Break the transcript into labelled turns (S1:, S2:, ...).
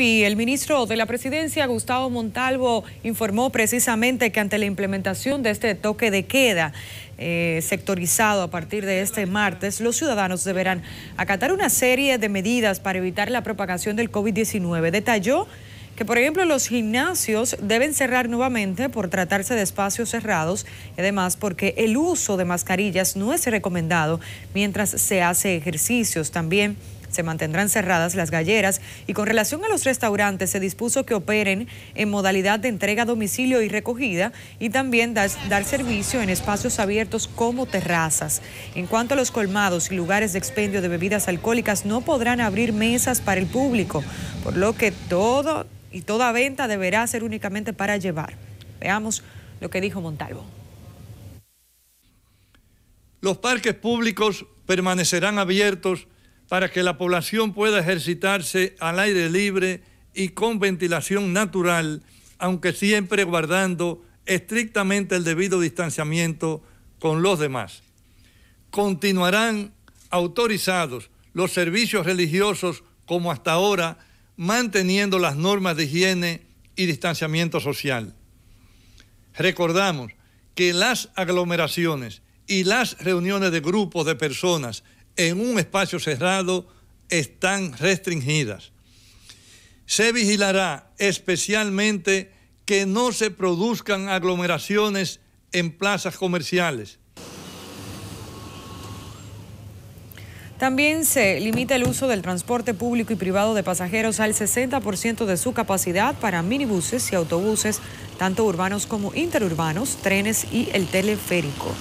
S1: el ministro de la Presidencia, Gustavo Montalvo, informó precisamente que ante la implementación de este toque de queda eh, sectorizado a partir de este martes, los ciudadanos deberán acatar una serie de medidas para evitar la propagación del COVID-19. Detalló que, por ejemplo, los gimnasios deben cerrar nuevamente por tratarse de espacios cerrados y además porque el uso de mascarillas no es recomendado mientras se hace ejercicios. También se mantendrán cerradas las galleras y con relación a los restaurantes se dispuso que operen en modalidad de entrega a domicilio y recogida y también dar, servicio en espacios abiertos como terrazas. En cuanto a los colmados y lugares de expendio de bebidas alcohólicas, no podrán abrir mesas para el público, por lo que todo y toda venta deberá ser únicamente para llevar. Veamos lo que dijo Montalvo.
S2: Los parques públicos permanecerán abiertos para que la población pueda ejercitarse al aire libre y con ventilación natural, aunque siempre guardando estrictamente el debido distanciamiento con los demás. Continuarán autorizados los servicios religiosos como hasta ahora, manteniendo las normas de higiene y distanciamiento social. Recordamos que las aglomeraciones y las reuniones de grupos de personas en un espacio cerrado están restringidas. Se vigilará especialmente que no se produzcan aglomeraciones en plazas comerciales.
S1: También se limita el uso del transporte público y privado de pasajeros al 60% de su capacidad para minibuses y autobuses, tanto urbanos como interurbanos, trenes y el teleférico.